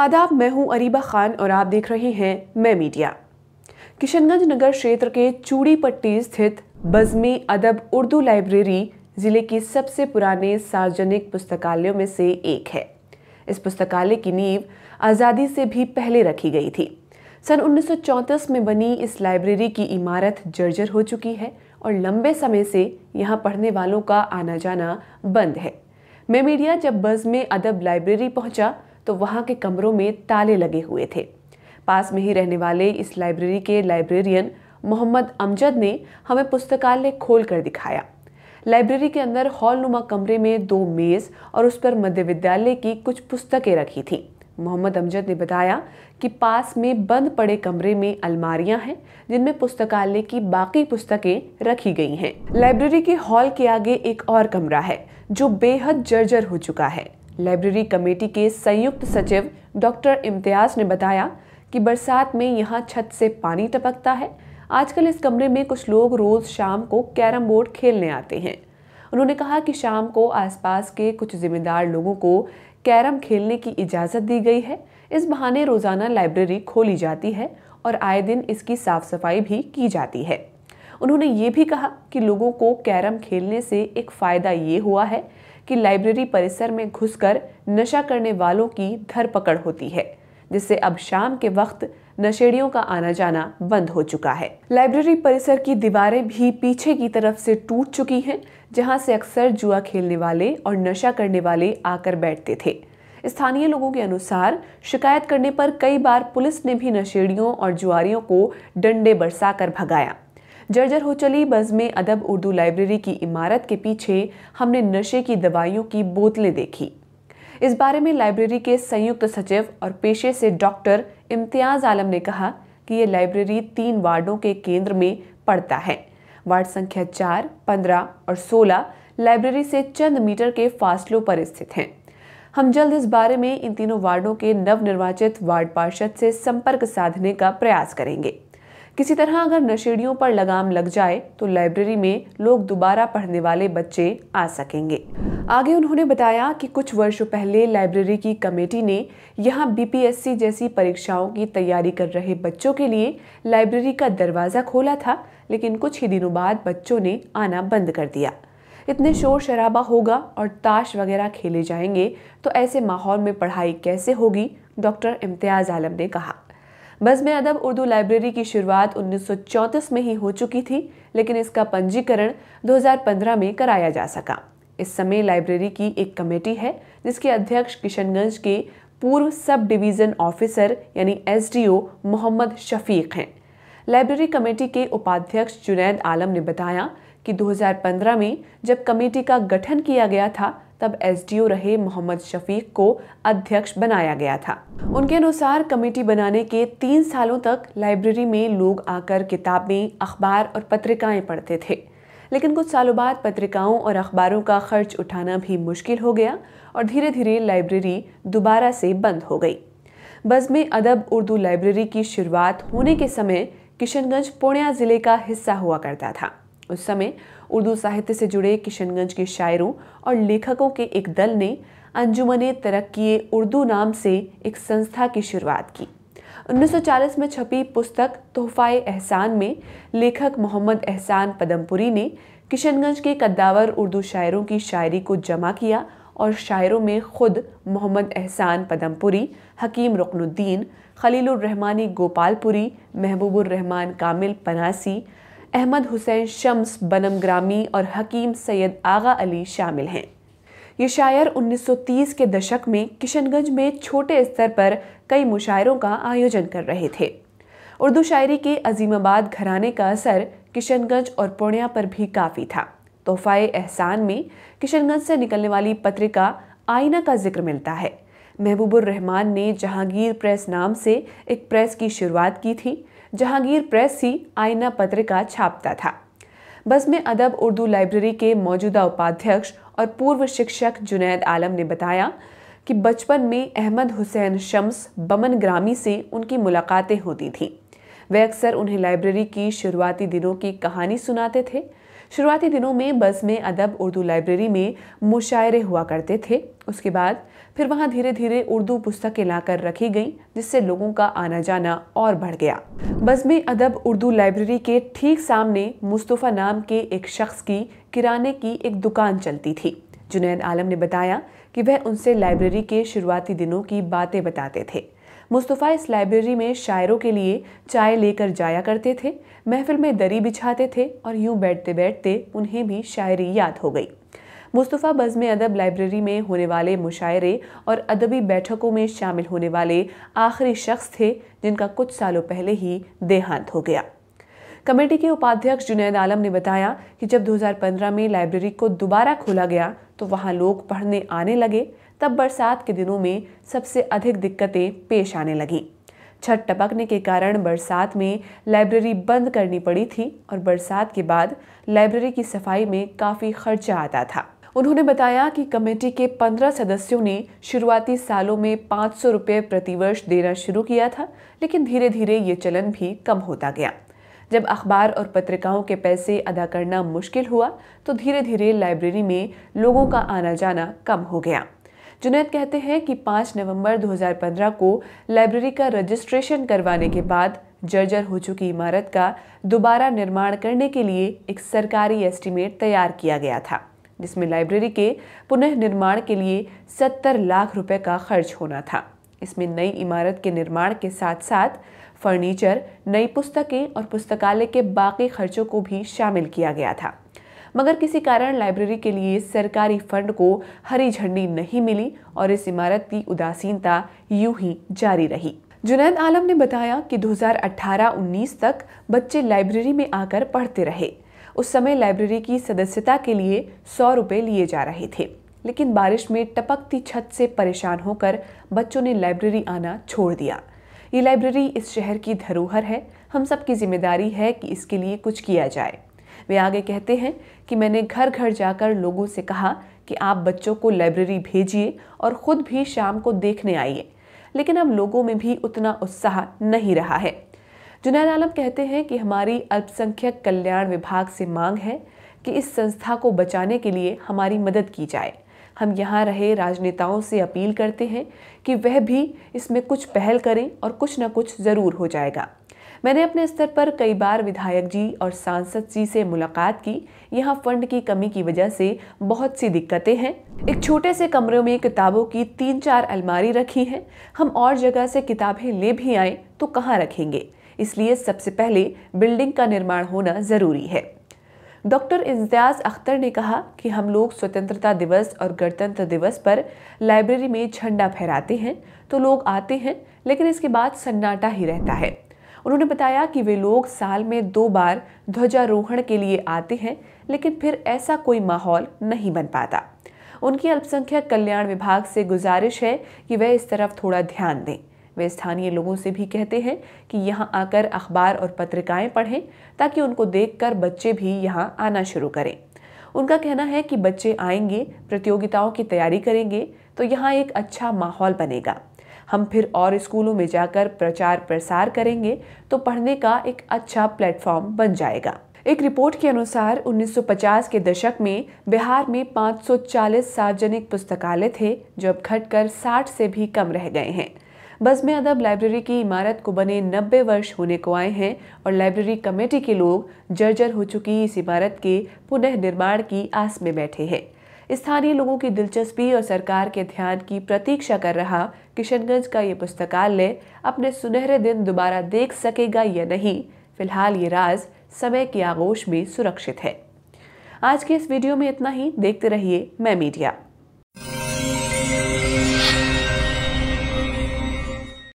आदाब मैं हूं अरीबा खान और आप देख रहे हैं मैं मीडिया किशनगंज नगर क्षेत्र के चूड़ी पट्टी स्थित बज़मी अदब उर्दू लाइब्रेरी ज़िले की सबसे पुराने सार्वजनिक पुस्तकालयों में से एक है इस पुस्तकालय की नींव आज़ादी से भी पहले रखी गई थी सन उन्नीस में बनी इस लाइब्रेरी की इमारत जर्जर हो चुकी है और लंबे समय से यहाँ पढ़ने वालों का आना जाना बंद है मैं मीडिया जब बज़ में अदब लाइब्रेरी पहुँचा तो वहाँ के कमरों में ताले लगे हुए थे पास में ही रहने वाले इस लाइब्रेरी के लाइब्रेरियन मोहम्मद अमजद ने हमें पुस्तकालय खोल कर दिखाया लाइब्रेरी के अंदर हॉल नुमा कमरे में दो मेज़ और उस पर मध्य विद्यालय की कुछ पुस्तकें रखी थीं मोहम्मद अमजद ने बताया कि पास में बंद पड़े कमरे में अलमारियां हैं जिनमें पुस्तकालय की बाकी पुस्तकें रखी गई हैं लाइब्रेरी के हॉल के आगे एक और कमरा है जो बेहद जर्जर हो चुका है लाइब्रेरी कमेटी के संयुक्त सचिव डॉक्टर इम्तियाज ने बताया कि बरसात में यहाँ छत से पानी टपकता है आजकल इस कमरे में कुछ लोग रोज़ शाम को कैरम बोर्ड खेलने आते हैं उन्होंने कहा कि शाम को आसपास के कुछ जिम्मेदार लोगों को कैरम खेलने की इजाज़त दी गई है इस बहाने रोज़ाना लाइब्रेरी खोली जाती है और आए दिन इसकी साफ़ सफाई भी की जाती है उन्होंने ये भी कहा कि लोगों को कैरम खेलने से एक फ़ायदा ये हुआ है कि लाइब्रेरी परिसर में घुसकर नशा करने वालों की धरपकड़ होती है जिससे अब शाम के वक्त नशेड़ियों का आना जाना बंद हो चुका है लाइब्रेरी परिसर की दीवारें भी पीछे की तरफ से टूट चुकी हैं जहां से अक्सर जुआ खेलने वाले और नशा करने वाले आकर बैठते थे स्थानीय लोगों के अनुसार शिकायत करने पर कई बार पुलिस ने भी नशेड़ियों और जुआरियों को डंडे बरसाकर भगाया जर्जर हो चली में अदब उर्दू लाइब्रेरी की इमारत के पीछे हमने नशे की दवाइयों की बोतलें देखी इस बारे में लाइब्रेरी के संयुक्त सचिव और पेशे से डॉक्टर इम्तियाज़ आलम ने कहा कि ये लाइब्रेरी तीन वार्डों के केंद्र में पड़ता है वार्ड संख्या चार पंद्रह और सोलह लाइब्रेरी से चंद मीटर के फासलों पर स्थित हैं हम जल्द इस बारे में इन तीनों वार्डों के नवनिर्वाचित वार्ड पार्षद से संपर्क साधने का प्रयास करेंगे किसी तरह अगर नशेड़ियों पर लगाम लग जाए तो लाइब्रेरी में लोग दोबारा पढ़ने वाले बच्चे आ सकेंगे आगे उन्होंने बताया कि कुछ वर्षों पहले लाइब्रेरी की कमेटी ने यहाँ बीपीएससी जैसी परीक्षाओं की तैयारी कर रहे बच्चों के लिए लाइब्रेरी का दरवाज़ा खोला था लेकिन कुछ ही दिनों बाद बच्चों ने आना बंद कर दिया इतने शोर शराबा होगा और ताश वगैरह खेले जाएंगे तो ऐसे माहौल में पढ़ाई कैसे होगी डॉक्टर इम्तियाज़ आलम ने कहा बज़म अदब उर्दू लाइब्रेरी की शुरुआत 1934 में ही हो चुकी थी लेकिन इसका पंजीकरण 2015 में कराया जा सका इस समय लाइब्रेरी की एक कमेटी है जिसके अध्यक्ष किशनगंज के पूर्व सब डिवीज़न ऑफिसर यानी एस मोहम्मद शफीक हैं लाइब्रेरी कमेटी के उपाध्यक्ष जुनैद आलम ने बताया कि 2015 में जब कमेटी का गठन किया गया था तब एसडीओ रहे मोहम्मद शफीक को अध्यक्ष बनाया गया था उनके अनुसार कमेटी बनाने के तीन सालों तक लाइब्रेरी में लोग आकर किताबें अखबार और पत्रिकाएं पढ़ते थे लेकिन कुछ सालों बाद पत्रिकाओं और अखबारों का खर्च उठाना भी मुश्किल हो गया और धीरे धीरे लाइब्रेरी दोबारा से बंद हो गई बस में अदब उर्दू लाइब्रेरी की शुरुआत होने के समय किशनगंज पूर्णिया ज़िले का हिस्सा हुआ करता था उस समय उर्दू साहित्य से जुड़े किशनगंज के शायरों और लेखकों के एक दल ने अंजुमन तरक्की उर्दू नाम से एक संस्था की शुरुआत की 1940 में छपी पुस्तक तोहफा एहसान में लेखक मोहम्मद एहसान पदमपुरी ने किशनगंज के कद्दावर उर्दू शायरों की शायरी को जमा किया और शायरों में खुद मोहम्मद एहसान पदमपुरी हकीम रुकनुद्दीन खलीलुर रहमानी गोपालपुरी महबूबुर रहमान कामिल पनासी अहमद हुसैन शम्स बनम ग्रामी और हकीम सैयद आगा अली शामिल हैं ये शायर 1930 के दशक में किशनगंज में छोटे स्तर पर कई मुशायरों का आयोजन कर रहे थे उर्दू शायरी के अजीमाबाद घराने का असर किशनगंज और पूर्णिया पर भी काफ़ी था तोहफ़ाए एहसान में किशनगंज से निकलने वाली पत्रिका आईना का जिक्र मिलता है महबूबुर रहमान ने जहांगीर प्रेस नाम से एक प्रेस की शुरुआत की थी जहांगीर प्रेस ही आईना पत्रिका छापता था बस में अदब उर्दू लाइब्रेरी के मौजूदा उपाध्यक्ष और पूर्व शिक्षक जुनैद आलम ने बताया कि बचपन में अहमद हुसैन शम्स बमन ग्रामी से उनकी मुलाकातें होती थीं वे अक्सर उन्हें लाइब्रेरी की शुरुआती दिनों की कहानी सुनाते थे शुरुआती दिनों में बस में अदब उर्दू लाइब्रेरी में मुशायरे हुआ करते थे उसके बाद फिर वहाँ धीरे धीरे उर्दू पुस्तकें लाकर रखी गईं जिससे लोगों का आना जाना और बढ़ गया बस में अदब उर्दू लाइब्रेरी के ठीक सामने मुस्तफ़ा नाम के एक शख्स की किराने की एक दुकान चलती थी जुनैद आलम ने बताया कि वह उनसे लाइब्रेरी के शुरुआती दिनों की बातें बताते थे मुस्तफ़ा इस लाइब्रेरी में शायरों के लिए चाय लेकर जाया करते थे महफिल में दरी बिछाते थे और यूं बैठते बैठते उन्हें भी शायरी याद हो गई मुस्तफ़ा बज़म अदब लाइब्रेरी में होने वाले मुशायरे और अदबी बैठकों में शामिल होने वाले आखिरी शख्स थे जिनका कुछ सालों पहले ही देहांत हो गया कमेटी के उपाध्यक्ष जुनैद आलम ने बताया कि जब 2015 में लाइब्रेरी को दोबारा खोला गया तो वहाँ लोग पढ़ने आने लगे तब बरसात के दिनों में सबसे अधिक दिक्कतें पेश आने लगीं छत टपकने के कारण बरसात में लाइब्रेरी बंद करनी पड़ी थी और बरसात के बाद लाइब्रेरी की सफाई में काफ़ी खर्चा आता था उन्होंने बताया कि कमेटी के 15 सदस्यों ने शुरुआती सालों में पाँच सौ रुपये प्रतिवर्ष देना शुरू किया था लेकिन धीरे धीरे ये चलन भी कम होता गया जब अखबार और पत्रिकाओं के पैसे अदा करना मुश्किल हुआ तो धीरे धीरे लाइब्रेरी में लोगों का आना जाना कम हो गया जुनेद कहते हैं कि 5 नवंबर 2015 को लाइब्रेरी का रजिस्ट्रेशन करवाने के बाद जर्जर हो चुकी इमारत का दोबारा निर्माण करने के लिए एक सरकारी एस्टीमेट तैयार किया गया था जिसमें लाइब्रेरी के पुनः निर्माण के लिए 70 लाख रुपए का खर्च होना था इसमें नई इमारत के निर्माण के साथ साथ फर्नीचर नई पुस्तकें और पुस्तकालय के बाकी खर्चों को भी शामिल किया गया था मगर किसी कारण लाइब्रेरी के लिए सरकारी फंड को हरी झंडी नहीं मिली और इस इमारत की उदासीनता यूं ही जारी रही जुनैद आलम ने बताया कि 2018-19 तक बच्चे लाइब्रेरी में आकर पढ़ते रहे उस समय लाइब्रेरी की सदस्यता के लिए सौ रुपए लिए जा रहे थे लेकिन बारिश में टपकती छत से परेशान होकर बच्चों ने लाइब्रेरी आना छोड़ दिया ये लाइब्रेरी इस शहर की धरोहर है हम सबकी जिम्मेदारी है कि इसके लिए कुछ किया जाए वे आगे कहते हैं कि मैंने घर घर जाकर लोगों से कहा कि आप बच्चों को लाइब्रेरी भेजिए और ख़ुद भी शाम को देखने आइए लेकिन अब लोगों में भी उतना उत्साह नहीं रहा है जुनैद आलम कहते हैं कि हमारी अल्पसंख्यक कल्याण विभाग से मांग है कि इस संस्था को बचाने के लिए हमारी मदद की जाए हम यहाँ रहे राजनेताओं से अपील करते हैं कि वह भी इसमें कुछ पहल करें और कुछ ना कुछ ज़रूर हो जाएगा मैंने अपने स्तर पर कई बार विधायक जी और सांसद जी से मुलाकात की यहाँ फंड की कमी की वजह से बहुत सी दिक्कतें हैं एक छोटे से कमरे में किताबों की तीन चार अलमारी रखी हैं हम और जगह से किताबें ले भी आए तो कहाँ रखेंगे इसलिए सबसे पहले बिल्डिंग का निर्माण होना ज़रूरी है डॉक्टर इम्तियाज़ अख्तर ने कहा कि हम लोग स्वतंत्रता दिवस और गणतंत्र दिवस पर लाइब्रेरी में झंडा फहराते हैं तो लोग आते हैं लेकिन इसके बाद सन्नाटा ही रहता है उन्होंने बताया कि वे लोग साल में दो बार ध्वजारोहण के लिए आते हैं लेकिन फिर ऐसा कोई माहौल नहीं बन पाता उनकी अल्पसंख्यक कल्याण विभाग से गुजारिश है कि वह इस तरफ थोड़ा ध्यान दें वे स्थानीय लोगों से भी कहते हैं कि यहाँ आकर अखबार और पत्रिकाएं पढ़ें ताकि उनको देखकर बच्चे भी यहाँ आना शुरू करें उनका कहना है कि बच्चे आएंगे प्रतियोगिताओं की तैयारी करेंगे तो यहाँ एक अच्छा माहौल बनेगा हम फिर और स्कूलों में जाकर प्रचार प्रसार करेंगे तो पढ़ने का एक अच्छा प्लेटफॉर्म बन जाएगा एक रिपोर्ट के अनुसार 1950 के दशक में बिहार में 540 सार्वजनिक पुस्तकालय थे जो अब घटकर 60 से भी कम रह गए हैं में अदब लाइब्रेरी की इमारत को बने 90 वर्ष होने को आए हैं और लाइब्रेरी कमेटी के लोग जर्जर हो चुकी इस इमारत के पुनः निर्माण की आस में बैठे हैं स्थानीय लोगों की दिलचस्पी और सरकार के ध्यान की प्रतीक्षा कर रहा किशनगंज का ये पुस्तकालय अपने सुनहरे दिन दोबारा देख सकेगा या नहीं फिलहाल ये राज समय की आगोश में सुरक्षित है आज के इस वीडियो में इतना ही देखते रहिए मैं मीडिया